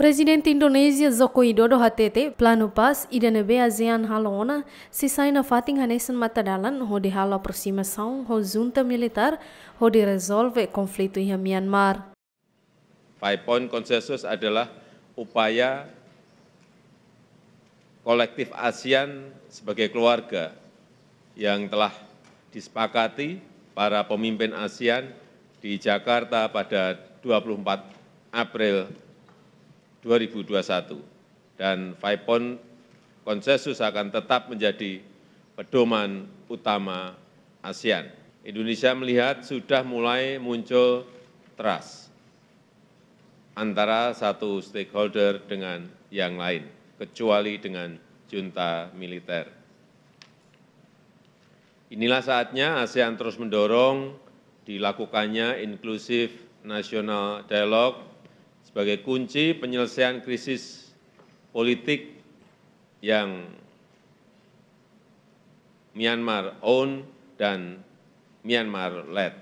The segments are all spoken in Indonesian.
Presiden Indonesia Joko Widodo hatete planu pas idane be ASEAN halona sisaina fating hanesan mata dalan ho de hala aproximação ho junta militar ho di resolve konflik di Myanmar. Five Point Consensus adalah upaya kolektif ASEAN sebagai keluarga yang telah disepakati para pemimpin ASEAN di Jakarta pada 24 April dua ribu dua puluh satu dan vipon konsensus akan tetap menjadi pedoman utama ASEAN. Indonesia melihat sudah mulai muncul trust antara satu stakeholder dengan yang lain, kecuali dengan junta militer. Inilah saatnya ASEAN terus mendorong dilakukannya inklusif nasional dialog sebagai kunci penyelesaian krisis politik yang Myanmar own dan Myanmar led.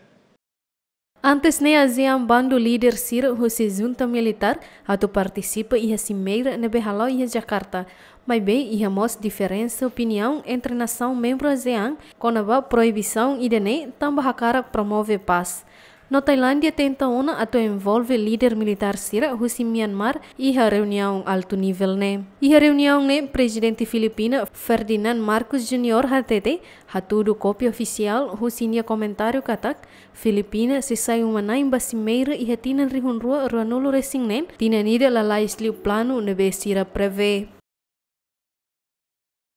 Antes ne aziam bandu líder sir husi junta militar, atau participa iha simeira ne Behalau Jakarta, mai bem iha mos mostra diferença opinião entre nação membro ASEAN, konaba a proibição e tambah também promove paz. No Tailândia tenta una ato envolve líder militar sira husi Myanmar iha e reunião alto nível ne. Iha reunião ne presidente Filipina Ferdinand Marcos Jr. HTT hatudo copia oficial nia comentário katak Filipina sesai umana imbasimeira iha e tinan rihunrua ruanulu resing nen tinan ida lalai sliu plano nebe sira preve.